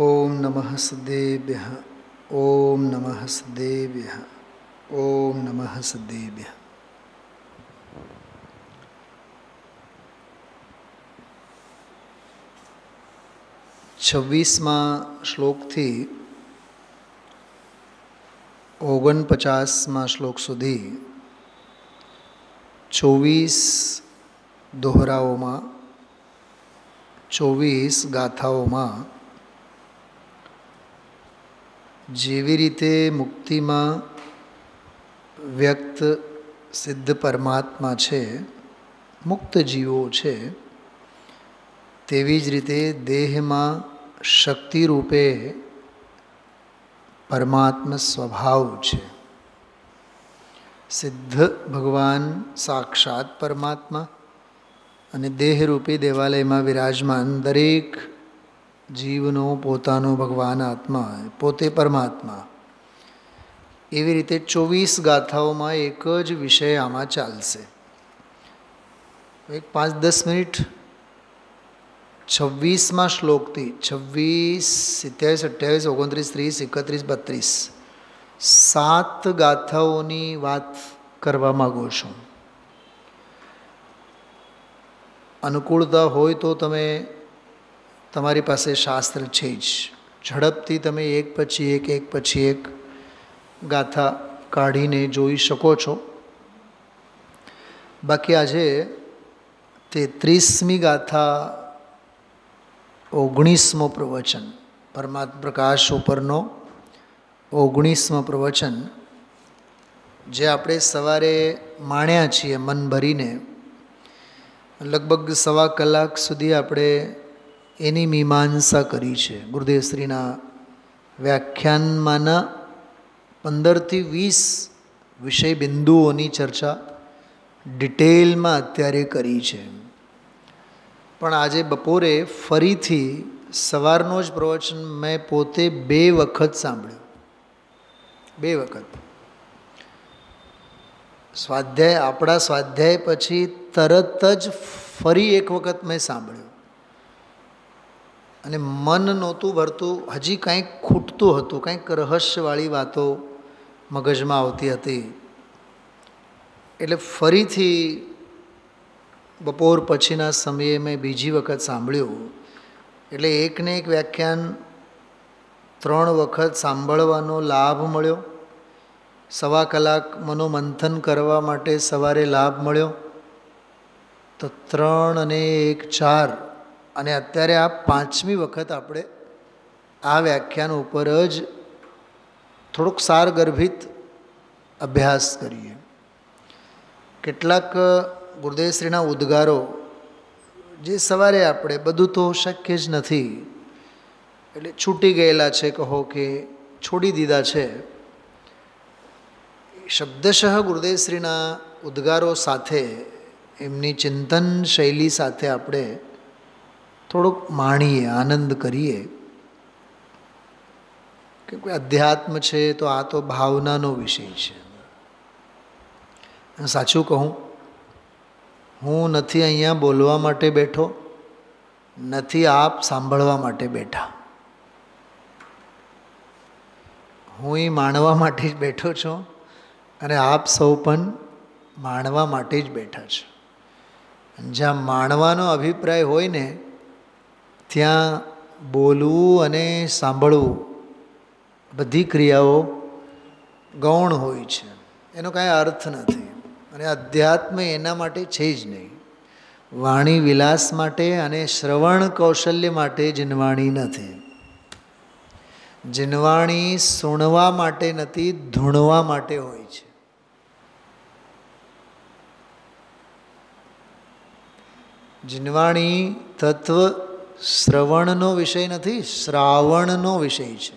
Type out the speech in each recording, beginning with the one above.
ओम नमः सदेव्य ओम नमः सदेव्य ओम नमः सदेव्य छवीसमा श्लोक थी ओगन पचासमा श्लोक सुधी चौवीस दोहराओं में चौवीस गाथाओं में જેવી રીતે મુક્તિમાં વ્યક્ત સિદ્ધ પરમાત્મા છે મુક્ત જીવો છે તેવી જ રીતે દેહમાં શક્તિ રૂપે પરમાત્મ સ્વભાવ છે સિદ્ધ ભગવાન સાક્ષાત પરમાત્મા અને દેહરૂપી દેવાલયમાં વિરાજમાન દરેક જીવનો પોતાનો ભગવાન આત્મા પોતે પરમાત્મા એવી રીતે ચોવીસ ગાથાઓમાં એક જ વિષય આમાં ચાલશે એક પાંચ દસ મિનિટ છવ્વીસમાં શ્લોકથી છવ્વીસ સિત્યાવીસ અઠ્યાવીસ ઓગણત્રીસ ત્રીસ એકત્રીસ બત્રીસ સાત ગાથાઓની વાત કરવા માગું છું અનુકૂળતા હોય તો તમે તમારી પાસે શાસ્ત્ર છે જ ઝડપથી તમે એક પછી એક એક પછી એક ગાથા કાઢીને જોઈ શકો છો બાકી આજે તેત્રીસમી ગાથા ઓગણીસમો પ્રવચન પરમાત્મ પ્રકાશ ઉપરનો ઓગણીસમો પ્રવચન જે આપણે સવારે માણ્યા છીએ મન ભરીને લગભગ સવા કલાક સુધી આપણે એની મીમાંસા કરી છે ગુરુદેવશ્રીના વ્યાખ્યાનમાંના પંદરથી વીસ વિષય બિંદુઓની ચર્ચા ડિટેલમાં અત્યારે કરી છે પણ આજે બપોરે ફરીથી સવારનો જ પ્રવચન મેં પોતે બે વખત સાંભળ્યું બે વખત સ્વાધ્યાય આપણા સ્વાધ્યાય પછી તરત જ ફરી એક વખત મેં સાંભળ્યું અને મન નહોતું ભરતું હજી કંઈક ખૂટતું હતું કંઈક રહસ્યવાળી વાતો મગજમાં આવતી હતી એટલે ફરીથી બપોર પછીના સમયે મેં બીજી વખત સાંભળ્યું એટલે એકને એક વ્યાખ્યાન ત્રણ વખત સાંભળવાનો લાભ મળ્યો સવા કલાક મનોમંથન કરવા માટે સવારે લાભ મળ્યો તો ત્રણ અને એક ચાર અને અત્યારે આ પાંચમી વખત આપણે આ વ્યાખ્યાન ઉપર જ થોડુંક સારગર્ભિત અભ્યાસ કરીએ કેટલાક ગુરુદેવશ્રીના ઉદ્ગારો જે સવારે આપણે બધું તો શક્ય જ નથી એટલે છૂટી ગયેલા છે કહો કે છોડી દીધા છે શબ્દશઃ ગુરુદેવશ્રીના ઉદ્ગારો સાથે એમની ચિંતન શૈલી સાથે આપણે થોડોક માણીએ આનંદ કરીએ કે કોઈ અધ્યાત્મ છે તો આ તો ભાવનાનો વિષય છે સાચું કહું હું નથી અહીંયા બોલવા માટે બેઠો નથી આપ સાંભળવા માટે બેઠા હું એ માણવા માટે જ બેઠો છું અને આપ સૌ પણ માણવા માટે જ બેઠા છો જ્યાં માણવાનો અભિપ્રાય હોય ને ત્યાં બોલવું અને સાંભળવું બધી ક્રિયાઓ ગૌણ હોય છે એનો કાંઈ અર્થ નથી અને અધ્યાત્મ એના માટે છે જ નહીં વાણી વિલાસ માટે અને શ્રવણ કૌશલ્ય માટે જીનવાણી નથી જીનવાણી સુણવા માટે નથી ધૂણવા માટે હોય છે જીનવાણી તત્વ શ્રવણનો વિષય નથી શ્રાવણનો વિષય છે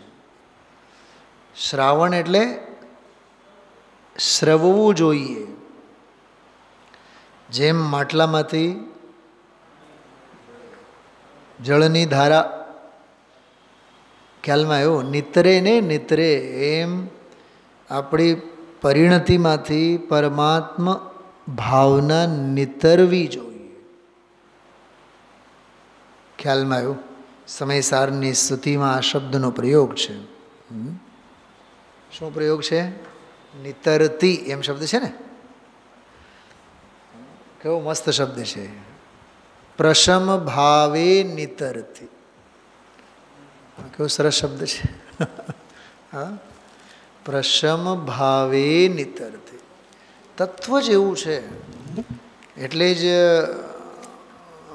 શ્રાવણ એટલે શ્રવવું જોઈએ જેમ માટલામાંથી જળની ધારા ખ્યાલમાં આવ્યો નિતરે ને નિતરે એમ આપણી પરિણતિમાંથી પરમાત્મ ભાવના નિતરવી જોઈએ ખ્યાલમાં આવ્યો સમયસારની સ્તુતિમાં આ શબ્દનો પ્રયોગ છે શું પ્રયોગ છે નિતરતી એમ શબ્દ છે ને કેવો મસ્ત શબ્દ છે પ્રશમ ભાવે નિતરતી કેવો સરસ શબ્દ છે હા પ્રશમ ભાવે નિતરતી તત્વ જ એવું છે એટલે જ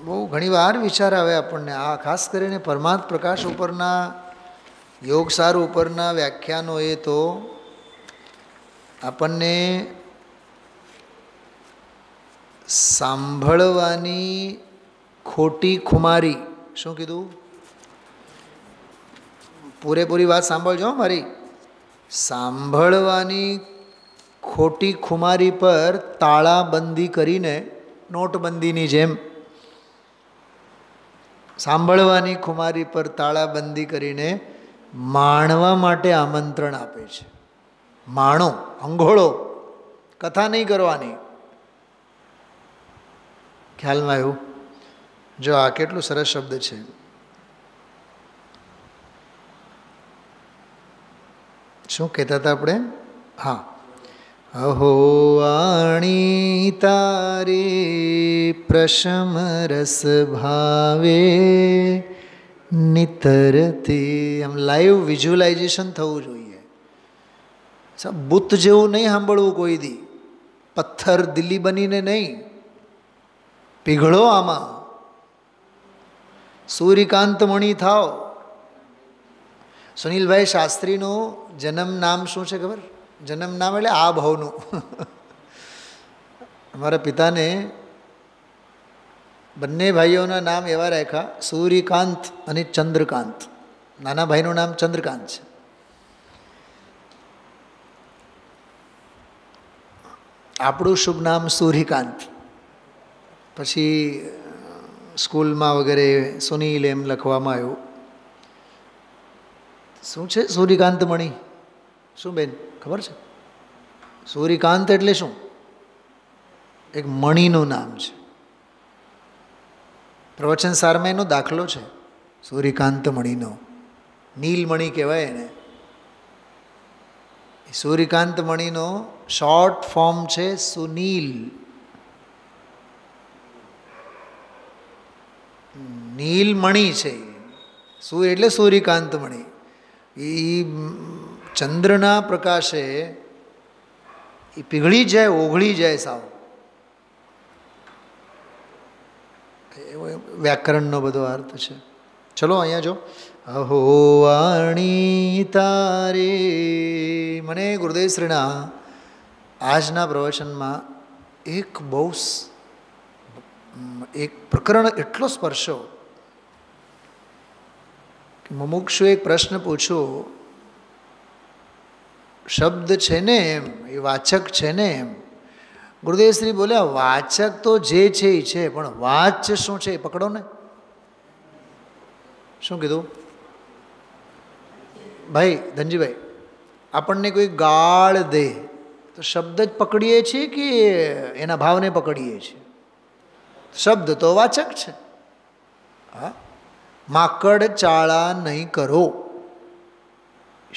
બહુ ઘણીવાર વિચાર આવે આપણને આ ખાસ કરીને પરમાર્થ પ્રકાશ ઉપરના યોગસાર ઉપરના વ્યાખ્યાનો એ તો આપણને સાંભળવાની ખોટી ખુમારી શું કીધું પૂરેપૂરી વાત સાંભળજો મારી સાંભળવાની ખોટી ખુમારી પર તાળાબંધી કરીને નોટબંધીની જેમ સાંભળવાની ખુમારી પર તાળાબંધી કરીને માણવા માટે આમંત્રણ આપે છે માણો અંઘોળો કથા નહીં કરવાની ખ્યાલમાં આવ્યું જો આ કેટલું સરસ શબ્દ છે શું કહેતા હતા આપણે હા अहो वाणी तारे प्रशमरस ભાવે નિતરતી આમ લાઈવ વિઝ્યુલાઇઝેશન થવું જોઈએ બુત જેવું નહીં સાંભળવું કોઈ દી પથ્થર દિલ્હી બનીને નહીં પીઘળો આમાં સૂર્યકાંત મણિ થાવ સુનિલભાઈ શાસ્ત્રીનું જન્મ નામ શું છે ખબર જન્મ ના એટલે આ ભાવનું અમારા પિતાને બંને ભાઈઓના નામ એવા રાખ્યા સૂર્યકાંત અને ચંદ્રકાંત નાના ભાઈનું નામ ચંદ્રકાંત છે આપણું શુભ નામ સૂર્યકાંત પછી સ્કૂલમાં વગેરે સુનિલ એમ લખવામાં આવ્યું શું છે સૂર્યકાંત મણી શું બેન ખબર છે સૂર્યકાંત એટલે શું એક મણીનું નામ છે પ્રવચન સારમાં એનો દાખલો છે સૂર્યકાંત મણીનો નીલમણી કહેવાય એને સૂર્યકાંત મણીનો શોર્ટ ફોર્મ છે સુનીલ નીલમણી છે સૂર્ય એટલે સૂર્યકાંત મણી એ ચંદ્રના પ્રકાશે એ પીગળી જાય ઓગળી જાય સાવ એવો વ્યાકરણનો બધો અર્થ છે ચલો અહીંયા જો અહો વાણી તારે મને ગુરુદેવશ્રીના આજના પ્રવચનમાં એક બહુ એક પ્રકરણ એટલો સ્પર્શો કે એક પ્રશ્ન પૂછ્યો શબ્દ છે ને એમ એ વાચક છે ને એમ ગુરુદેવશ્રી બોલ્યા વાચક તો જે છે એ છે પણ વાચ શું છે એ પકડો ને શું કીધું ભાઈ ધનજીભાઈ આપણને કોઈ ગાળ દે તો શબ્દ જ પકડીએ છીએ કે એના ભાવને પકડીએ છીએ શબ્દ તો વાચક છે હા માકડ ચાળા નહીં કરો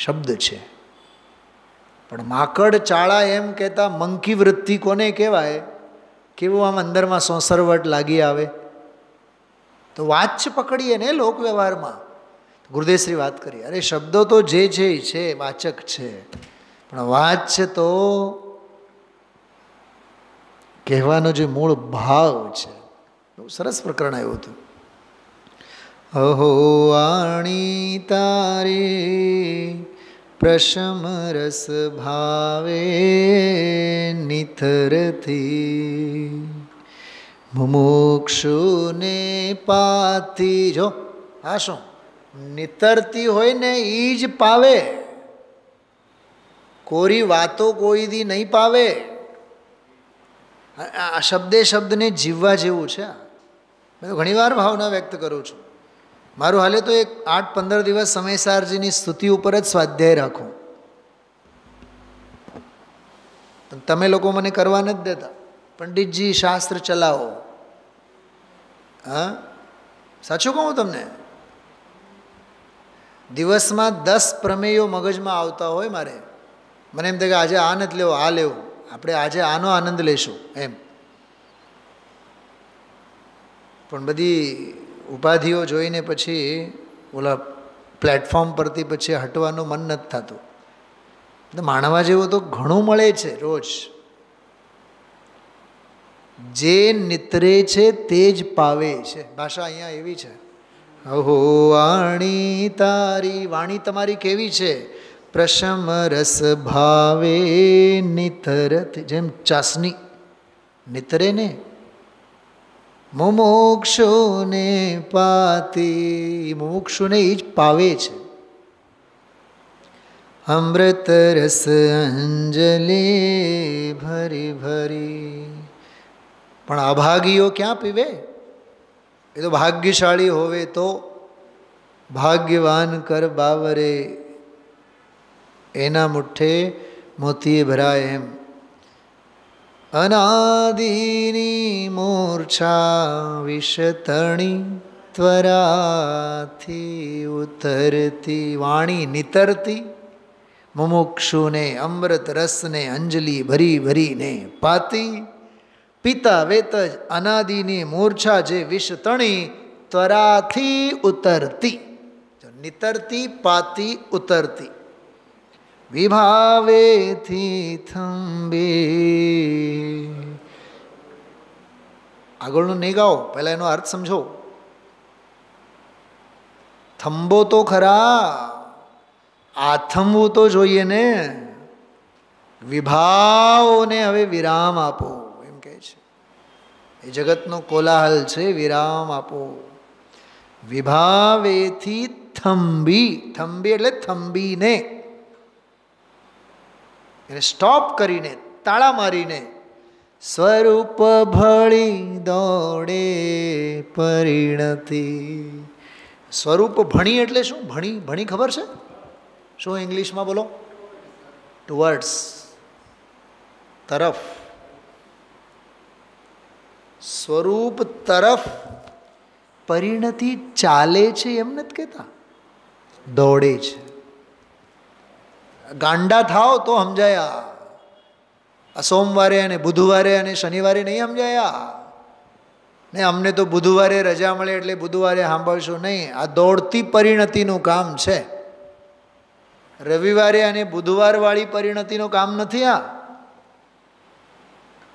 શબ્દ છે પણ માકડ ચાળા એમ કહેતા મંકી વૃત્તિ કોને કહેવાય કેવું આમ અંદરમાં સોસરવટ લાગી આવે તો વાત પકડીએ ને લોકવ્યવહારમાં વ્યવહારમાં ગુરુદેવશ્રી વાત કરી અરે શબ્દો તો જે છે એ છે વાચક છે પણ વાત છે તો કહેવાનો જે મૂળ ભાવ છે બહુ સરસ પ્રકરણ આવ્યું હતું અહો વાણી તારી પ્રશમરસ ભાવે નિથરથી મુમુક્ષુને પાથી જો હા શું નિતરતી હોય ને એ જ પાવે કોરી વાતો કોઈ દી નહીં પાવે આ શબ્દે શબ્દને જીવવા જેવું છે મેં તો ઘણીવાર ભાવના વ્યક્ત કરું છું મારું હાલે તો એક આઠ પંદર દિવસ સમયસારજીની સ્તુતિ ઉપર જ સ્વાધ્યાય રાખું તમે લોકો મને કરવા નથી દેતા પંડિતજી શાસ્ત્ર ચલાવો હા સાચું કહું તમને દિવસમાં દસ પ્રમેયો મગજમાં આવતા હોય મારે મને એમ થાય કે આજે આ નથી લેવો આ લેવો આપણે આજે આનો આનંદ લેશું એમ પણ બધી ઉપાધિઓ જોઈને પછી ઓલા પ્લેટફોર્મ પરથી પછી હટવાનું મન નથી થતું માણવા જેવું તો ઘણું મળે છે રોજ જે નિતરે છે તે જ પાવે છે ભાષા અહીંયા એવી છે અહો વાણી તારી વાણી તમારી કેવી છે પ્રશમ રસ ભાવે નિતરત જેમ ચાસની નિતરે ને મુમોક્ષુને પાતી મુમુક્ષુને એ જ પાવે છે અમૃત રસ અંજલિ ભરી ભરી પણ અભાગીઓ ક્યાં પીવે એ તો ભાગ્યશાળી હોવે તો ભાગ્યવાન કર બાવરે એના મુઠ્ઠે મોતી ભરાય એમ અનાદિની મૂર્છા વિષતણી ત્વરાથી ઉતરતી વાણી નિતરતી મુમુક્ષુને અમૃત રસને અંજલિ ભરી ભરીને પાતી પિતા વેત અનાદિની મૂર્છા જે વિષતણી ત્વરાથી ઉતરતી નિતરતી પાતી ઉતરતી વિભાવેથી થંબે આગળનું નહીં ગાઓ પહેલાં એનો અર્થ સમજો થંબો તો ખરા આથમવું તો જોઈએ ને વિભાવોને હવે વિરામ આપો એમ કહે છે એ જગતનો કોલાહલ છે વિરામ આપો વિભાવેથી થંભી થંભી એટલે થંભીને એને સ્ટોપ કરીને તાળા મારીને સ્વરૂપ ભણી દોડે પરિણતી સ્વરૂપ ભણી એટલે શું ભણી ભણી ખબર છે શું ઇંગ્લિશમાં બોલો ટુવર્ડ્સ તરફ સ્વરૂપ તરફ પરિણતી ચાલે છે એમ નથી કહેતા દોડે છે ગાંડા થાવ તો સમજાયા આ સોમવારે અને બુધવારે અને શનિવારે નહીં સમજાયા ને અમને તો બુધવારે રજા મળે એટલે બુધવારે સાંભળશું નહીં આ દોડતી પરિણતિનું કામ છે રવિવારે અને બુધવારવાળી પરિણતિનું કામ નથી આ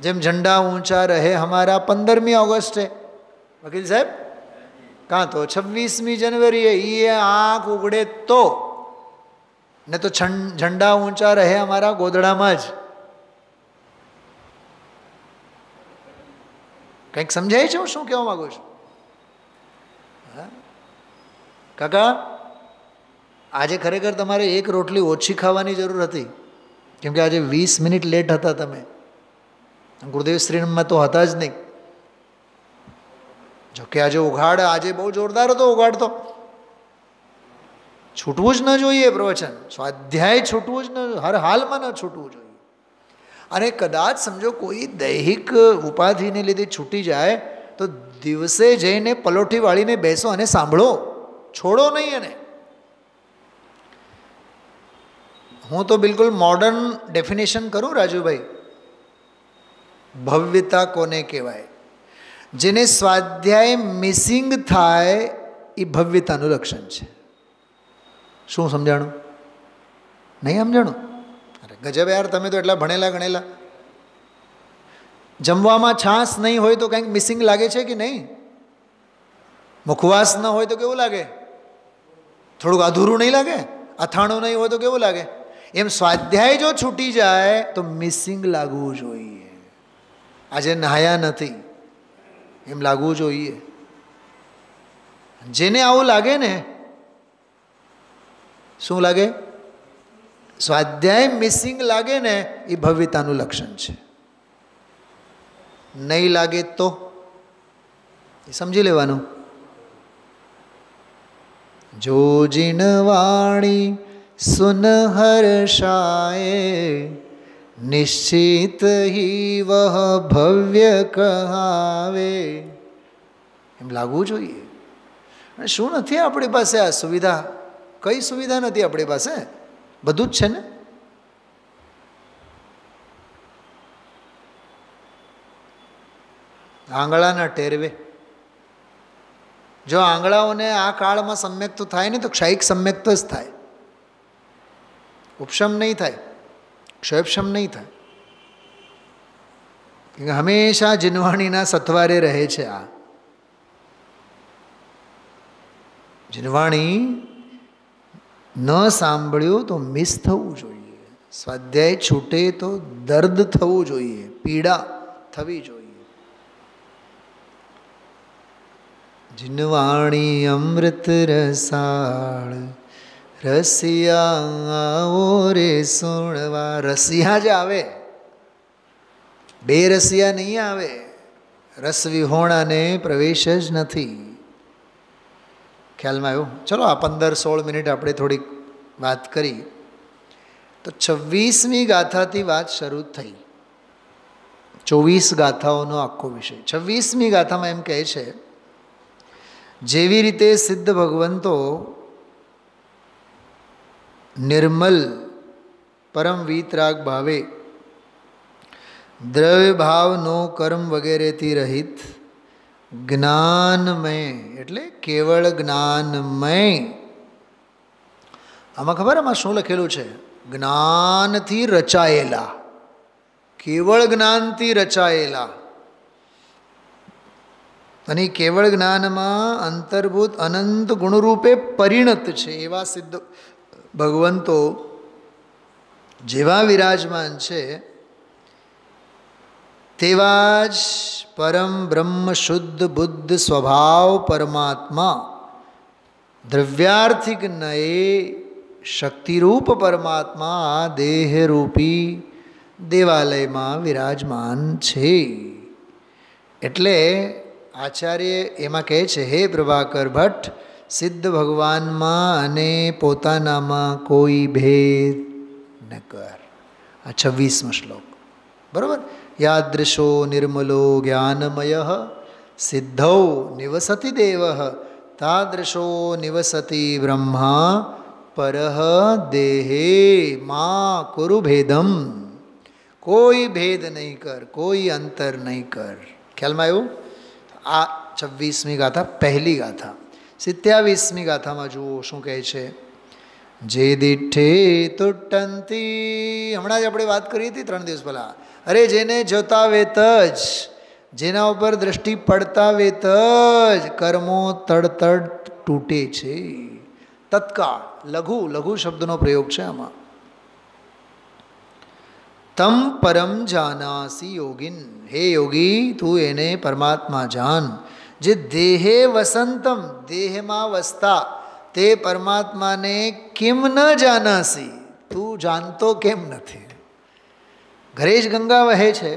જેમ ઝંડા ઊંચા રહે અમારા પંદરમી ઓગસ્ટે વકીલ સાહેબ કાં તો છવ્વીસમી જનવરીએ એ આંખ ઉગડે તો ने तो झंडा ऊंचा रहे हमारा गोदड़ा में कई समझाए थे शू कह मागु काका आज खरेखर तेरे एक रोटली ओछी खावा जरूर थी क्योंकि आज वीस मिनिट लेट था ते गुरुदेवश्री में तो था ज नहीं जो कि आज उघाड़ आज बहुत जोरदार तो उघाड़ तो છૂટવું જ ન જોઈએ પ્રવચન સ્વાધ્યાય છૂટવું જ ન હર હાલમાં ન છૂટવું જોઈએ અને કદાચ સમજો કોઈ દૈહિક ઉપાધિને લીધે છૂટી જાય તો દિવસે જઈને પલોઠી વાળીને બેસો અને સાંભળો છોડો નહીં એને હું તો બિલકુલ મોડર્ન ડેફિનેશન કરું રાજુભાઈ ભવ્યતા કોને કહેવાય જેને સ્વાધ્યાય મિસિંગ થાય એ ભવ્યતાનું લક્ષણ છે શું સમજાણું નહીં સમજાણું અરે ગજબ યાર તમે તો એટલા ભણેલા ગણેલા જમવામાં છાશ નહીં હોય તો કંઈક મિસિંગ લાગે છે કે નહીં મુખવાસ ન હોય તો કેવું લાગે થોડુંક અધૂરું નહીં લાગે અથાણું નહીં હોય તો કેવું લાગે એમ સ્વાધ્યાય જો છૂટી જાય તો મિસિંગ લાગવું જોઈએ આજે નહાયા નથી એમ લાગવું જોઈએ જેને આવું લાગે ને શું લાગે સ્વાધ્યાય મિસિંગ લાગે ને એ ભવ્યતાનું લક્ષણ છે નહીં લાગે તો સમજી લેવાનું જો જીણવાણી સુનહર્ષાએ નિશ્ચિત હિ વહ ભવ્ય કહાવે એમ લાગવું જોઈએ શું નથી આપણી પાસે આ સુવિધા કઈ સુવિધા નથી આપણી પાસે બધું જ છે ને આંગળાના ટેરવે જો આંગળાઓને આ કાળમાં સમ્યક તો થાય ને તો ક્ષયિક સમ્યક તો જ થાય ઉપશમ નહીં થાય ક્ષયપશમ નહીં થાય હંમેશા જીનવાણીના સથવારે રહે છે આ જીનવાણી ન સાંભળ્યું તો મિસ થવું જોઈએ સ્વાધ્યાય છૂટે તો દર્દ થવું જોઈએ પીડા થવી જોઈએ જીનવાણી અમૃત રસાળ રસિયા રે સોણવા રસિયા જ આવે બે રસિયા નહીં આવે રસ વિહોણાને પ્રવેશ જ નથી ખ્યાલમાં આવ્યું ચલો આ પંદર સોળ મિનિટ આપણે થોડીક વાત કરી તો છવ્વીસમી ગાથાથી વાત શરૂ થઈ ચોવીસ ગાથાઓનો આખો વિષય છવ્વીસમી ગાથામાં એમ કહે છે જેવી રીતે સિદ્ધ ભગવંતો નિર્મલ પરમ વિતરાગ ભાવે દ્રવ્ય ભાવનો કર્મ વગેરેથી રહિત જ્ઞાનમય એટલે કેવળ જ્ઞાનમય આમાં ખબર આમાં શું લખેલું છે જ્ઞાનથી રચાયેલા કેવળ જ્ઞાનથી રચાયેલા અને કેવળ જ્ઞાનમાં અંતર્ભૂત અનંત ગુણરૂપે પરિણત છે એવા સિદ્ધ ભગવંતો જેવા વિરાજમાન છે तेवाज परम ब्रह्म शुद्ध बुद्ध स्वभाव परमात्मा द्रव्यार्थिक नए शक्ति रूप परमात्मा देह रूपी देवालय में विराजमान है एट्ले आचार्य एम कहे हे प्रभाकर भट्ट सिद्ध भगवान में पोता कोई भेद न कर आ छवीसम श्लोक बराबर યાદૃશો નિર્મલો જ્ઞાનમય સિદ્ધો નિવસતિ દેવ તાદૃશો નિવસતિ બ્રહ્મા પરહ દેહે મા કુરુ ભેદમ કોઈ ભેદ નહીં કર કોઈ અંતર નહીં કર ખ્યાલમાં આવ્યું આ છવ્વીસમી ગાથા પહેલી ગાથા સિત્યાવીસમી ગાથામાં જુઓ શું કહે છે જે દીઠે તૂટંતી હમણાં જ આપણે વાત કરી હતી ત્રણ દિવસ પહેલાં અરે જેને જોતા વેત જ જેના ઉપર દ્રષ્ટિ પડતા વેત જ કર્મો તડતડ તૂટે છે તત્કાળ લઘુ લઘુ શબ્દનો પ્રયોગ છે આમાં તમ પરમ જાનાસી યોગિન હે યોગી તું એને પરમાત્મા જાન જે દેહે વસંતમ દેહમાં વસતા તે પરમાત્માને કેમ ન જાનાસી તું જાણતો કેમ નથી ઘરે જ ગંગા વહે છે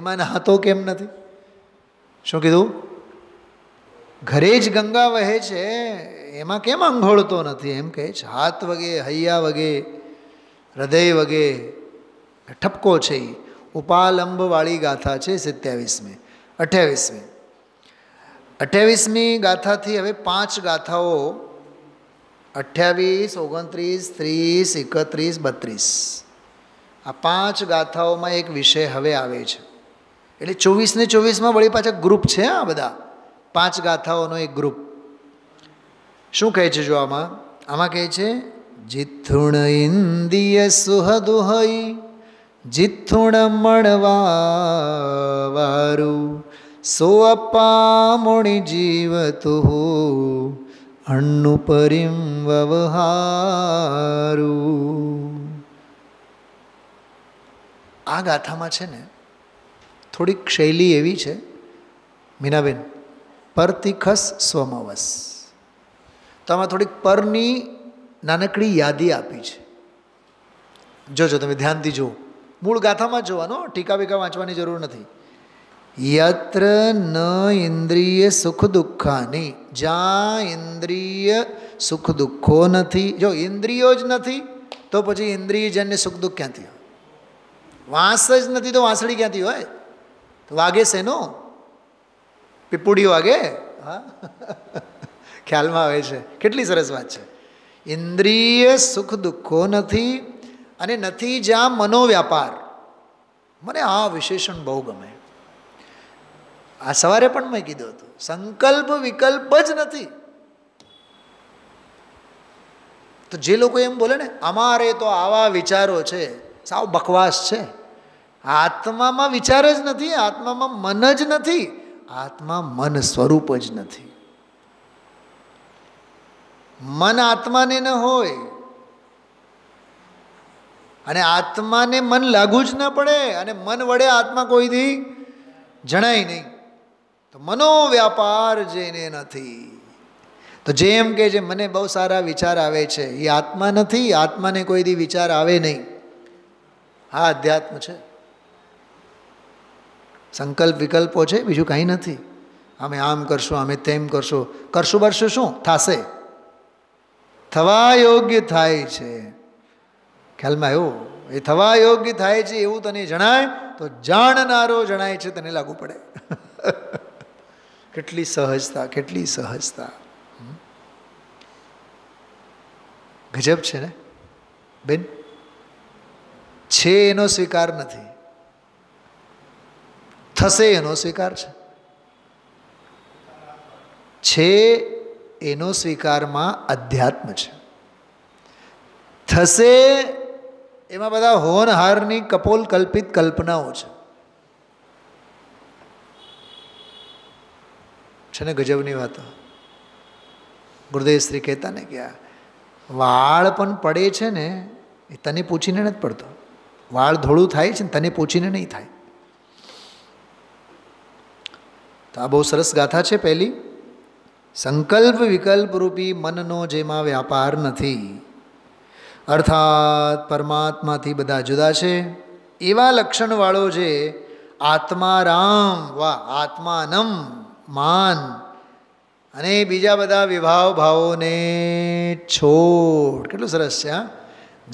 એમાં નહાતો કેમ નથી શું કીધું ઘરે જ ગંગા વહે છે એમાં કેમ આંઘોળતો નથી એમ કહે છે હાથ વગે હૈયા વગે હૃદય વગે ઠપકો છે એ ઉપાલંબવાળી ગાથા છે સત્યાવીસમી અઠ્યાવીસમી અઠ્યાવીસમી ગાથાથી હવે પાંચ ગાથાઓ અઠ્યાવીસ ઓગણત્રીસ ત્રીસ એકત્રીસ બત્રીસ આ પાંચ ગાથાઓમાં એક વિષય હવે આવે છે એટલે ચોવીસને ચોવીસમાં વળી પાછા ગ્રુપ છે આ બધા પાંચ ગાથાઓનો એક ગ્રુપ શું કહે છે જો આમાં આમાં કહે છે જીથુણ ઇન્દિય સુહદુહઈ જીથુણ મણવારું સો અપા મુણી જીવતું અણ્ણુપરિમ વવહારુ આ ગાથામાં છે ને થોડીક શૈલી એવી છે મીનાબેન પરતિખસ સ્વમવસ તો આમાં થોડીક પરની નાનકડી યાદી આપી છે જોજો તમે ધ્યાનથી જુઓ મૂળ ગાથામાં જ જોવાનો ટીકા બીકા વાંચવાની જરૂર નથી યત્ર ન ઇન્દ્રિય સુખ દુઃખાની જ્યાં ઇન્દ્રિય સુખ દુઃખો નથી જો ઇન્દ્રિયો જ નથી તો પછી ઇન્દ્રિયજન્ય સુખ દુઃખ ક્યાંથી હોય વાંસ જ નથી તો વાંસળી ક્યાંથી હોય તો વાગે છે શેનો પીપુડી વાગે હા ખ્યાલમાં આવે છે કેટલી સરસ વાત છે ઇન્દ્રિય સુખ દુઃખો નથી અને નથી જ્યાં મનોવ્યાપાર મને આ વિશેષણ બહુ ગમે આ સવારે પણ મેં કીધું હતું સંકલ્પ વિકલ્પ જ નથી તો જે લોકો એમ બોલે ને અમારે તો આવા વિચારો છે સાવ બકવાસ છે આત્મામાં વિચાર જ નથી આત્મામાં મન જ નથી આત્મા મન સ્વરૂપ જ નથી મન આત્માને ન હોય અને આત્માને મન લાગુ જ ન પડે અને મન વડે આત્મા કોઈ જણાય નહીં તો મનોવ્યાપાર જેને નથી તો જેમ કે જે મને બહુ સારા વિચાર આવે છે એ આત્મા નથી આત્માને કોઈ દી વિચાર આવે નહીં હા અધ્યાત્મ છે સંકલ્પ વિકલ્પો છે બીજું કંઈ નથી અમે આમ કરશું અમે તેમ કરશું કરશું બરશું શું થશે થવા યોગ્ય થાય છે ખ્યાલમાં એવું એ થવા યોગ્ય થાય છે એવું તને જણાય તો જાણનારો જણાય છે તને લાગુ પડે કેટલી સહજતા કેટલી સહજતા ગજબ છે ને બેન છે એનો સ્વીકાર નથી થશે એનો સ્વીકાર છે છે એનો સ્વીકારમાં અધ્યાત્મ છે થશે એમાં બધા હોનહારની કપોલ કલ્પિત કલ્પનાઓ છે છે ને ગજબની વાતો ગુરુદેવશ્રી કહેતા ને કે વાળ પણ પડે છે ને એ તને પૂછીને નથી પડતો વાળ ધોળું થાય છે ને તને પૂછીને નહીં થાય તો આ બહુ સરસ ગાથા છે પહેલી સંકલ્પ વિકલ્પ રૂપી મનનો જેમાં વ્યાપાર નથી અર્થાત પરમાત્માથી બધા જુદા છે એવા લક્ષણવાળો જે આત્મારામ વા આત્માનમ માન અને બીજા બધા વિભાવ ભાવોને છોડ કેટલું સરસ છે આ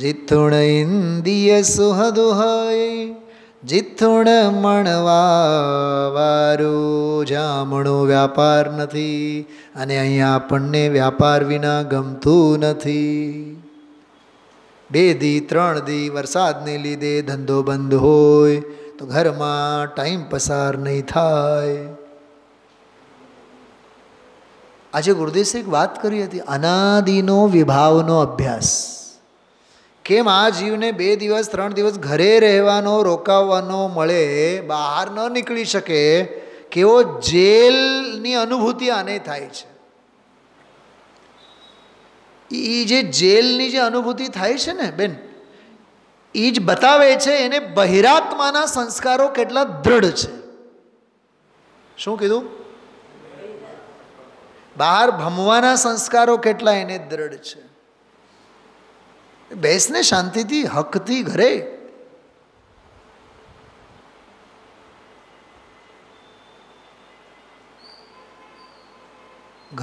જીથુણ ઇન્દિય સુહદુ હોય જીથુણ મણવાવારું જામણો વ્યાપાર નથી અને અહીંયા આપણને વ્યાપાર વિના ગમતું નથી બે દી ત્રણ દી વરસાદને લીધે ધંધો બંધ હોય તો ઘરમાં ટાઈમ પસાર નહીં થાય આજે ગુરુદેશે એક વાત કરી હતી અનાદિનો વિભાવનો અભ્યાસ કેમ આ જીવને બે દિવસ ત્રણ દિવસ ઘરે રહેવાનો રોકાવવાનો મળે બહાર ન નીકળી શકે કેવો જેલની અનુભૂતિ આને થાય છે એ જે જેલની જે અનુભૂતિ થાય છે ને બેન એ જ બતાવે છે એને બહિરાત્માના સંસ્કારો કેટલા દ્રઢ છે શું કીધું બહાર ભમવાના સંસ્કારો કેટલા એને દ્રઢ છે બેસને શાંતિથી હકથી ઘરે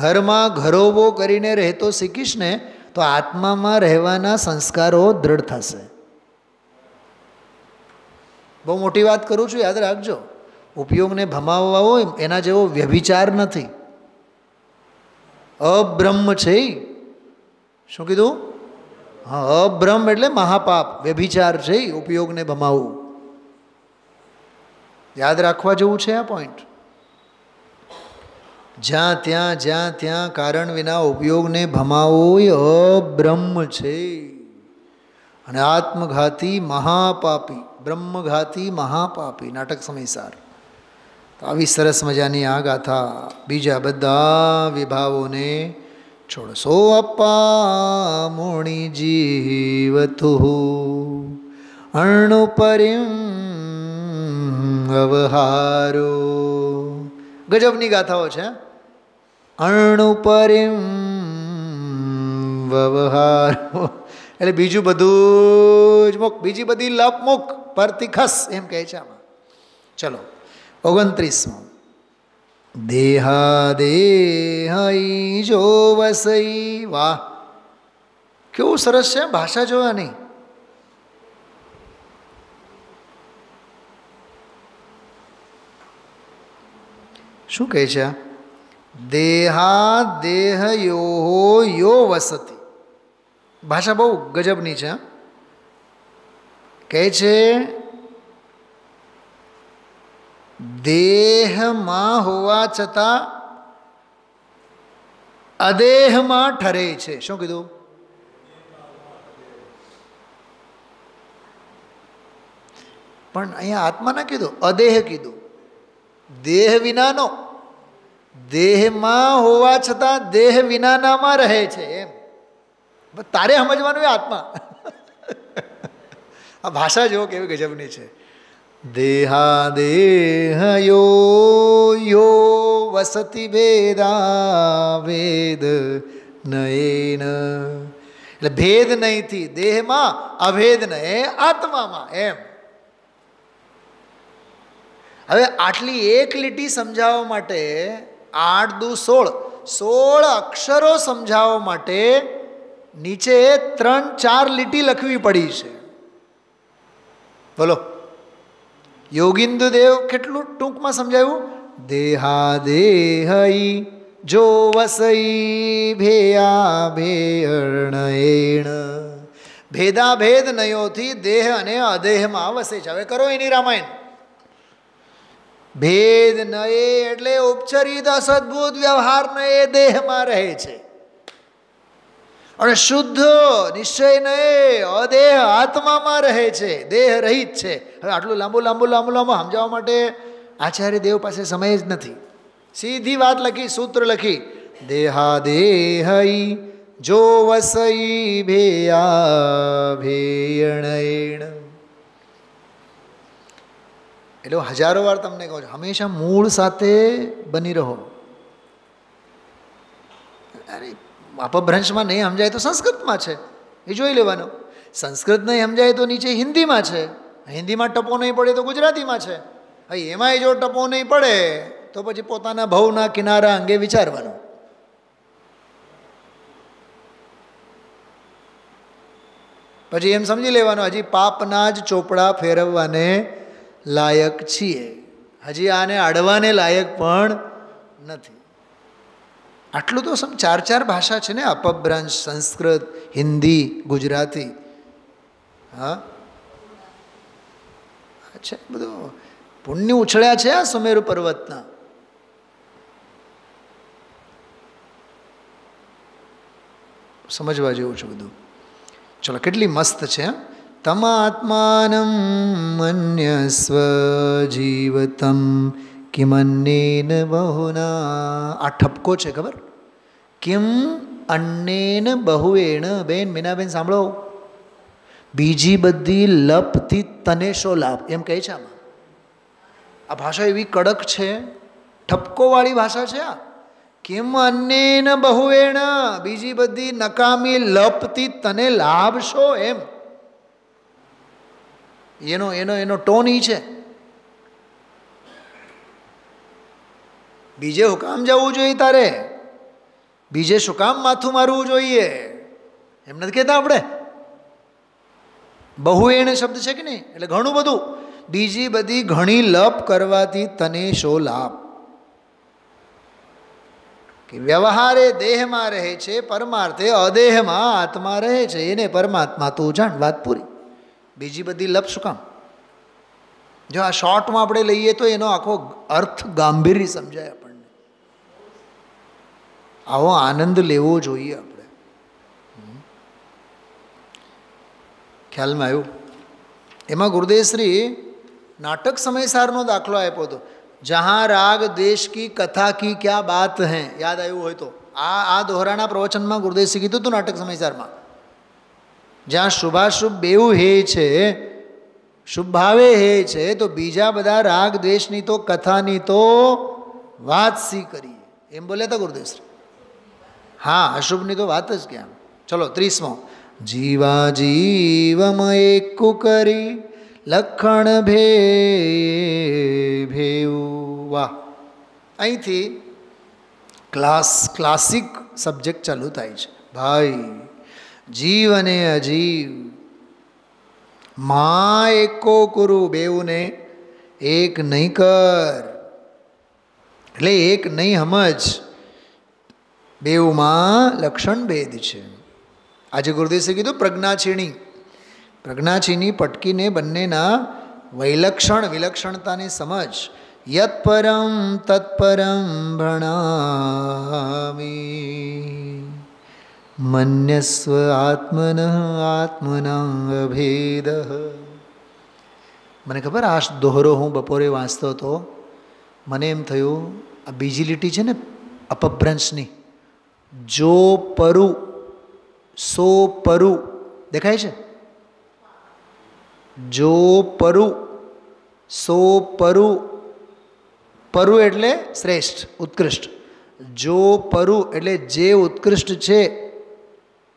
ઘરમાં ઘરોબો કરીને રહેતો શીખીશ ને તો આત્મામાં રહેવાના સંસ્કારો દ્રઢ થશે બહુ મોટી વાત કરું છું યાદ રાખજો ઉપયોગને ભમાવવા હોય એના જેવો વ્યભિચાર નથી અબ્રહ્મ છે શું કીધું હા અબ્રહ્મ એટલે મહાપાપ વ્યભિચાર છે ઉપયોગને ભમાવું યાદ રાખવા જેવું છે આ પોઈન્ટ જ્યાં ત્યાં જ્યાં ત્યાં કારણ વિના ઉપયોગને ભમાવવો એ અબ્રહ્મ છે અને આત્મઘાતી મહાપાપી બ્રહ્મઘાતી મહાપાપી નાટક સમયસાર આવી સરસ મજાની આ ગાથા બીજા બધા વિભાવોને છોડ સો અપ્પા મોણી જીવતુ અણુપરિમ અવહારો ગજબની ગાથાઓ છે અણુપરિમ વ્યવહારો એટલે બીજું બધું જ મૂક બીજી બધી લપ મૂક પરથી ખસ એમ કહે છે આમાં ચલો ઓગણત્રીસમું દેહા દેહઈ જો વસઈ વાહ કેવું સરસ છે ભાષા જોયા નહીં શું કહે છે દેહા દેહ યો યો વસતી ભાષા બહુ ગજબની છે કહે છે દેહમાં હોવા છતાં અદેહમાં ઠરે છે શું કીધું પણ અહીંયા આત્મા ના કીધું અદેહ કીધું દેહ વિનાનો દેહમાં હોવા છતાં દેહ વિનાનામાં રહે છે એમ તારે સમજવાનું એ આત્મા આ ભાષા જુઓ કેવી ગજબની છે દેહાદેહયો યો વસતિ ભેદા વેદ નયેન એટલે ભેદ નહીંથી દેહમાં અભેદ નહે આત્મામાં એમ હવે આટલી એક લીટી સમજાવવા માટે આઠ દુ સોળ સોળ અક્ષરો સમજાવવા માટે નીચે ત્રણ ચાર લીટી લખવી પડી છે બોલો દેવ કેટલું ટૂંકમાં સમજાયું દેહાદેહઈ જો વસઈ ભેયા ભેયણ ભેદાભેદ નયોથી દેહ અને અદેહમાં વસે છે હવે કરો એની રામાયણ ભેદ નયે એટલે ઉપચરિત અસદભૂત વ્યવહાર નય દેહમાં રહે છે અને શુદ્ધ નિશ્ચય નહીં અદેહ આત્મામાં રહે છે દેહ રહિત છે હવે આટલું લાંબુ લાંબુ લાંબુ લાંબુ સમજાવવા માટે આચાર્ય દેવ પાસે સમય જ નથી સીધી વાત લખી સૂત્ર લખી દેહા દેહઈ જો વસઈ ભેયા ભેણ એટલે હજારો વાર તમને કહું છું હંમેશા મૂળ સાથે બની રહો અપભ્રંશમાં નહીં સમજાય તો સંસ્કૃતમાં છે એ જોઈ લેવાનો સંસ્કૃત નહીં સમજાય તો નીચે હિન્દીમાં છે હિન્દીમાં ટપો નહીં પડે તો ગુજરાતીમાં છે હવે એમાંય જો ટપો નહીં પડે તો પછી પોતાના ભવના કિનારા અંગે વિચારવાનું પછી એમ સમજી લેવાનું હજી પાપના જ ચોપડા ફેરવવાને લાયક છીએ હજી આને અડવાને લાયક પણ નથી આટલું તો સમ ચાર ચાર ભાષા છે ને અપભ્રંશ સંસ્કૃત હિન્દી ગુજરાતી હા અચ્છા બધું પુણ્ય ઉછળ્યા છે આ સુમેરુ પર્વતના સમજવા જેવું છે બધું ચલો કેટલી મસ્ત છે તમાત્માનમ મન્યસ્વ જીવતમ કિમન્નેન બહુના આ ઠપકો છે ખબર કિમ અન્નેન બહુએણ બેન મીનાબેન સાંભળો બીજી બધી લપથી તને શો લાભ એમ કહે છે આમાં આ ભાષા એવી કડક છે ઠપકોવાળી ભાષા છે આ કેમ અન્નેન બહુએણ બીજી બધી નકામી લપથી તને લાભ શો એમ એનો એનો એનો ટોન એ છે બીજે હું કામ જવું જોઈએ તારે બીજે શું કામ માથું મારવું જોઈએ એમ નથી કહેતા આપણે બહુ એણે શબ્દ છે કે નહીં એટલે ઘણું બધું બીજી બધી ઘણી લપ કરવાથી તને શો લાભ કે વ્યવહારે દેહમાં રહે છે પરમાર્થે અદેહમાં આત્મા રહે છે એને પરમાત્મા તું જાણ વાત પૂરી બીજી બધી લપ શું કામ જો આ શોર્ટમાં આપણે લઈએ તો એનો આખો અર્થ ગાંભીર્ય સમજાય આવો આનંદ લેવો જોઈએ આપણે ખ્યાલમાં આવ્યું એમાં ગુરુદેવશ્રી નાટક સમયસારનો દાખલો આપ્યો હતો જહાં રાગ દેશ કી કથા કી ક્યા બાત હૈ યાદ આવ્યું હોય તો આ આ દોહરાના પ્રવચનમાં ગુરુદેવશ્રી કીધું હતું નાટક સમયસારમાં જ્યાં શુભાશુભ બેવું હે છે શુભાવે હે છે તો બીજા બધા રાગ દ્વેષની તો કથાની તો વાત સી કરીએ એમ બોલ્યા હતા ગુરુદેવશ્રી હા અશુભની તો વાત જ ક્યાં ચલો ત્રીસમો જીવા જીવમ એકુ કરી લખણ ભે ભેવું વાહ અહીંથી ક્લાસ ક્લાસિક સબ્જેક્ટ ચાલુ થાય છે ભાઈ જીવ અને અજીવ મા એકો કુરુ બેઉને એક નહીં કર એટલે એક નહીં સમજ બેઉમાં લક્ષણ ભેદ છે આજે ગુરુદેશે કીધું પ્રજ્ઞાચીણી પ્રજ્ઞાચીની પટકીને બંનેના વૈલક્ષણ વિલક્ષણતાની સમજ યત્પરમ તત્પરમ ભણામી મન્યસ્વ આત્મન આત્મનાભેદ મને ખબર આ દોહરો હું બપોરે વાંચતો હતો મને એમ થયું આ બીજી લીટી છે ને અપભ્રંશની જો પરુ સો પરુ દેખાય છે જો પરુ સો પરુ પરુ એટલે શ્રેષ્ઠ ઉત્કૃષ્ટ જો પરુ એટલે જે ઉત્કૃષ્ટ છે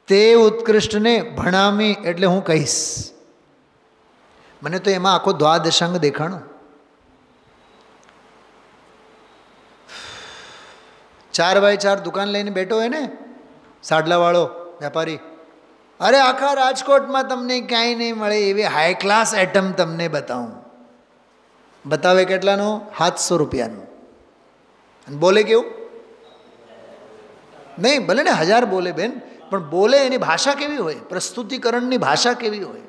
તે ઉત્કૃષ્ટને ભણામી એટલે હું કહીશ મને તો એમાં આખો દ્વાદશાંગ દેખાણું ચાર બાય ચાર દુકાન લઈને બેઠો હોય ને સાડલાવાળો વેપારી અરે આખા રાજકોટમાં તમને ક્યાંય નહીં મળે એવી હાઈ ક્લાસ આઇટમ તમને બતાવું બતાવે કેટલાનો સાતસો રૂપિયાનું અને બોલે કેવું નહીં ભલે ને હજાર બોલે બેન પણ બોલે એની ભાષા કેવી હોય પ્રસ્તુતિકરણની ભાષા કેવી હોય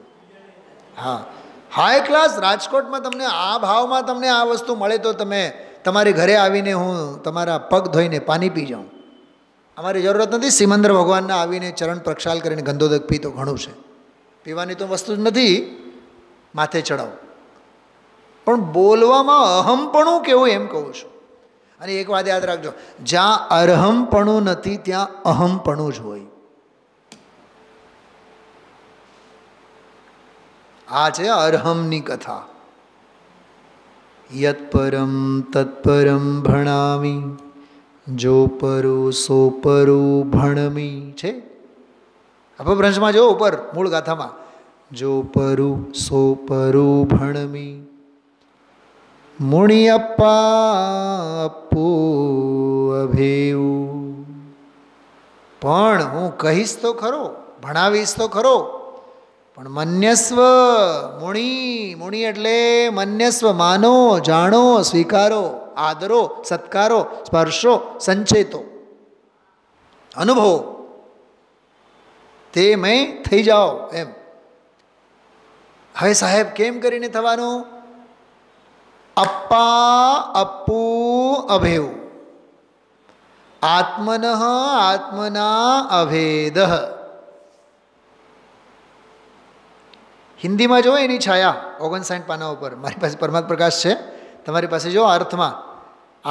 હા હાઈ ક્લાસ રાજકોટમાં તમને આ ભાવમાં તમને આ વસ્તુ મળે તો તમે તમારે ઘરે આવીને હું તમારા પગ ધોઈને પાણી પી જાઉં અમારી જરૂરત નથી સિમંદર ભગવાનના આવીને ચરણ પ્રક્ષાલ કરીને ગંધોદક પી તો ઘણું છે પીવાની તો વસ્તુ જ નથી માથે ચડાવ પણ બોલવામાં અહમપણું કેવું એમ કહું છું અને એક વાત યાદ રાખજો જ્યાં અરહમપણું નથી ત્યાં અહમપણું જ હોય આ છે અરહમની કથા યત્પરમ તત્પરમ ભણામી જો પરો સો પરો ભણમી છે અપભ્રંશમાં જો ઉપર મૂળ ગાથામાં જો પરુ સો પરુ ભણમી મુણિયપ્પા અભેવું પણ હું કહીશ તો ખરો ભણાવીશ તો ખરો पण मान्यस्व मुनी मुनी એટલે મન્યસ્વ માનો જાણો સ્વીકારો આદરો સત્કારો સ્પર્શો સંચેતો અનુભવ તે મે થઈ जाओ એમ હવે સાહેબ કેમ કરીને થવાનું અપ્પા અપૂ અભેવ आत्मनः आत्मना अभेदः हिंदी में जो ये छाया ओगन साइठ पाना पर मेरी पास परमात् प्रकाश है तारी पास जो अर्थ में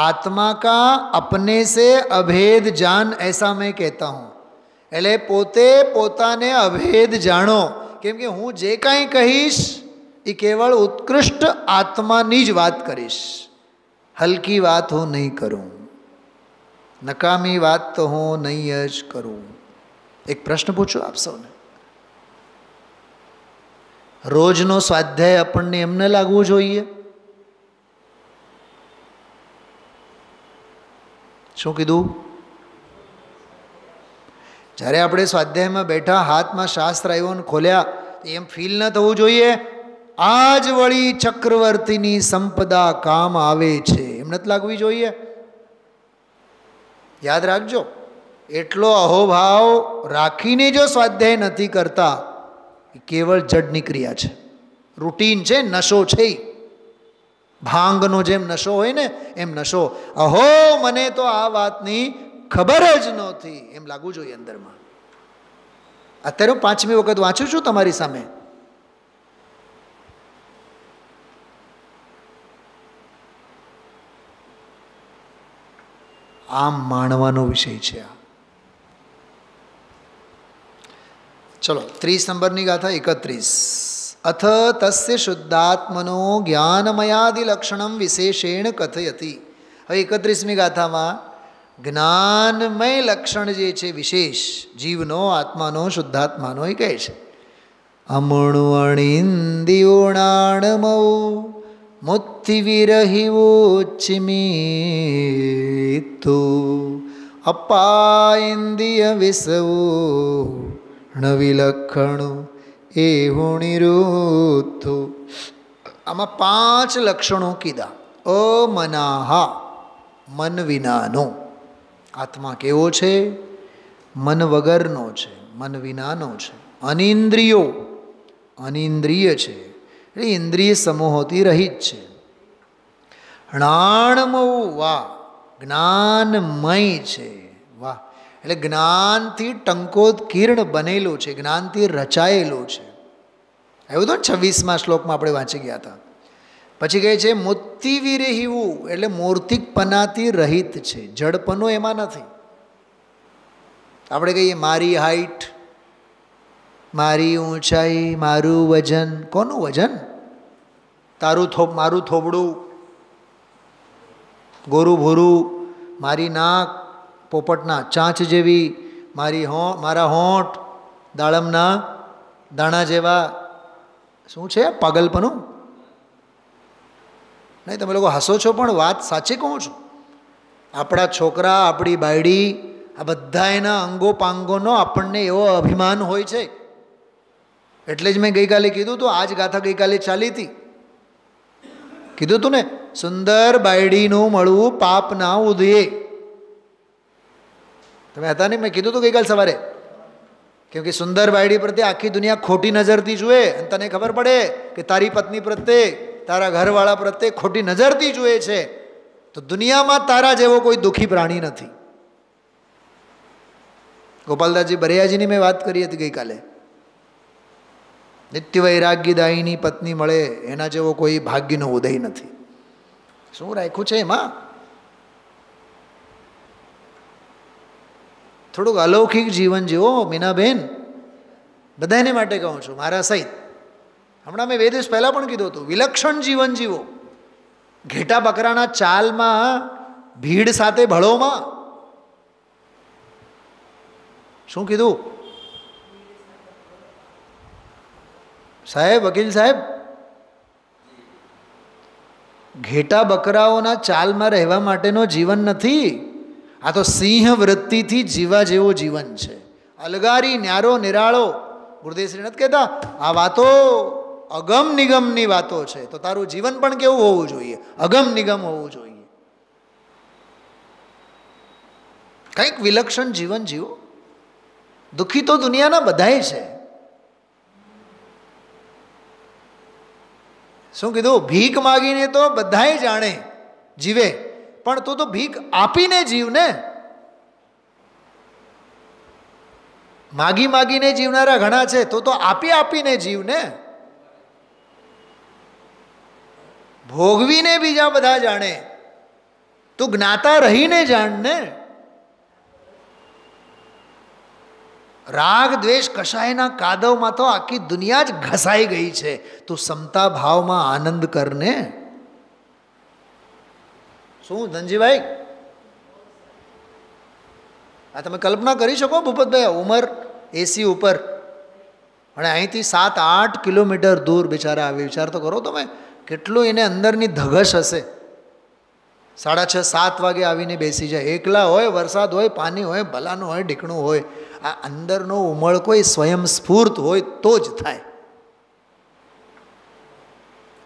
आत्मा का अपने से अभेद जान ऐसा मैं कहता हूँ एले पोते पोता ने अभेद जाणो केम के हूँ जे कहीं कहीश ये केवल उत्कृष्ट आत्मा की बात करीश हल्की बात हूँ नहीं करूँ नकामी बात तो हूँ नहीं करूँ एक प्रश्न पूछो आप सबने રોજનો સ્વાધ્યાય આપણને એમને લાગવું જોઈએ શું કીધું જ્યારે આપણે સ્વાધ્યાયમાં બેઠા હાથમાં શાસ્ત્ર આવ્યો ને ખોલ્યા એમ ફીલ ન થવું જોઈએ આ જ વળી ચક્રવર્તીની સંપદા કામ આવે છે એમ નથી લાગવી જોઈએ યાદ રાખજો એટલો અહોભાવ રાખીને જો સ્વાધ્યાય નથી કરતા કેવળ જડની ક્રિયા છે રૂટીન છે નશો છે ભાંગનો જેમ નશો હોય ને એમ નશો અહો મને તો આ વાતની ખબર જ નહોતી એમ લાગવું જોઈએ અંદરમાં અત્યારે હું પાંચમી વખત વાંચું છું તમારી સામે આમ માણવાનો વિષય છે આ ચલો ત્રીસ નંબરની ગાથા એકત્રીસ અથ તસ્ય શુદ્ધાત્મનો જ્ઞાનમયાદિલક્ષણમ વિશેષેણ કથયતી હવે એકત્રીસમી ગાથામાં જ્ઞાનમય લક્ષણ જે છે વિશેષ જીવનો આત્માનો શુદ્ધાત્માનો એ કહે છે અમણુઅણિંદિયોણાણમૌ મુથિવિરહિવોચિમી તું અપાઇન્દિય વિસવું હણવિલક્ષણું એ હુણિરુથુ આમાં પાંચ લક્ષણો કીધા અમનાહા મન વિનાનો આત્મા કેવો છે મન વગરનો છે મન વિનાનો છે અનિન્દ્રિયો અનિન્દ્રિય છે એટલે ઇન્દ્રિય સમૂહોથી રહિત છે ણાણમૌ જ્ઞાનમય છે એટલે જ્ઞાનથી ટંકોત્કીર્ણ બનેલું છે જ્ઞાનથી રચાયેલું છે એવું તો છવ્વીસમાં શ્લોકમાં આપણે વાંચી ગયા હતા પછી કહે છે મોતી વિરેહીવું એટલે મૂર્તિકપનાથી રહિત છે જડપનો એમાં નથી આપણે કહીએ મારી હાઈટ મારી ઊંચાઈ મારું વજન કોનું વજન તારું થોપ મારું થોબડું ગોરું ભોરું મારી નાક પોપટના ચાંચ જેવી મારી હો મારા હોંઠ દાડમના દાણા જેવા શું છે પાગલપનું નહીં તમે લોકો હસો છો પણ વાત સાચી કહું છું આપણા છોકરા આપણી બાયડી આ બધા એના અંગો પાંગોનો આપણને એવો અભિમાન હોય છે એટલે જ મેં ગઈકાલે કીધું તો આજ ગાથા ગઈકાલે ચાલી હતી કીધું તું ને સુંદર બાયડીનું મળવું પાપના ના ઉદયે તમે હતા નહીં મેં કીધું તું ગઈકાલ સવારે કેમ કે સુંદર બાયડી પ્રત્યે આખી દુનિયા ખોટી નજરથી જુએ અને તને ખબર પડે કે તારી પત્ની પ્રત્યે તારા ઘરવાળા પ્રત્યે ખોટી નજરથી જુએ છે તો દુનિયામાં તારા જેવો કોઈ દુઃખી પ્રાણી નથી ગોપાલદાસજી બરિયાજીની મેં વાત કરી હતી ગઈકાલે નિત્ય વૈરાગ્યદાયીની પત્ની મળે એના જેવો કોઈ ભાગ્યનો ઉદય નથી શું રાખ્યું છે એમાં થોડુંક અલૌકિક જીવન જીવો મીનાબેન બધાને માટે કહું છું મારા સહિત હમણાં મેં બે દિવસ પહેલાં પણ કીધું હતું વિલક્ષણ જીવન જીવો ઘેટા બકરાના ચાલમાં ભીડ સાથે ભળોમાં શું કીધું સાહેબ વકીલ સાહેબ ઘેટા બકરાઓના ચાલમાં રહેવા માટેનો જીવન નથી આ તો સિંહ વૃત્તિથી જીવા જેવું જીવન છે અલગારી ન્યારો નિરાળો ગુરુદેવશ્રી નથી કહેતા આ વાતો અગમ નિગમની વાતો છે તો તારું જીવન પણ કેવું હોવું જોઈએ અગમ નિગમ હોવું જોઈએ કંઈક વિલક્ષણ જીવન જીવો દુઃખી તો દુનિયાના બધાય છે શું કીધું ભીખ માગીને તો બધાય જાણે જીવે પણ તું તો ભીખ આપીને જીવને માગી માગીને જીવનારા ઘણા છે તો તો આપી આપીને જીવને ભોગવીને બીજા બધા જાણે તું જ્ઞાતા રહીને જાણ ને રાગ દ્વેષ કશાયના કાદવમાં તો આખી દુનિયા જ ઘસાઈ ગઈ છે તું સમતા ભાવમાં આનંદ કરને શું ધનજીભાઈ આ તમે કલ્પના કરી શકો ભૂપતભાઈ ઉમર એસી ઉપર અને અહીંથી સાત આઠ કિલોમીટર દૂર બિચારા આવી વિચાર તો કરો તમે કેટલું એને અંદરની ધગશ હશે સાડા છ સાત વાગે આવીને બેસી જાય એકલા હોય વરસાદ હોય પાણી હોય ભલાનું હોય ઢીકણું હોય આ અંદરનો ઉમળકો કોઈ સ્વયંસ્ફૂર્ત હોય તો જ થાય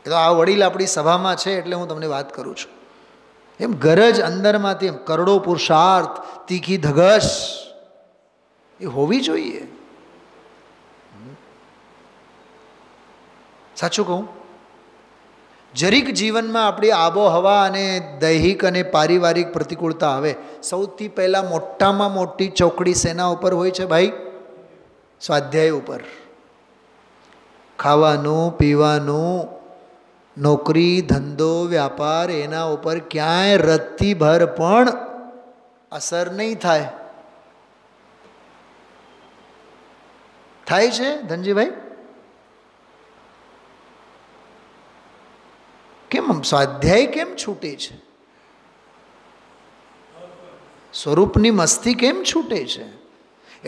એ તો આ વડીલ આપણી સભામાં છે એટલે હું તમને વાત કરું છું એમ ગરજ અંદરમાંથી એમ કરડો પુરુષાર્થ તીખી ધગશ એ હોવી જોઈએ સાચું કહું જરીક જીવનમાં આપણી આબોહવા અને દૈહિક અને પારિવારિક પ્રતિકૂળતા આવે સૌથી પહેલાં મોટામાં મોટી ચોકડી સેના ઉપર હોય છે ભાઈ સ્વાધ્યાય ઉપર ખાવાનું પીવાનું નોકરી ધંધો વ્યાપાર એના ઉપર ક્યાંય રત્તી ભર પણ અસર નહીં થાય થાય છે ધનજીભાઈ કેમ સ્વાધ્યાય કેમ છૂટે છે સ્વરૂપની મસ્તી કેમ છૂટે છે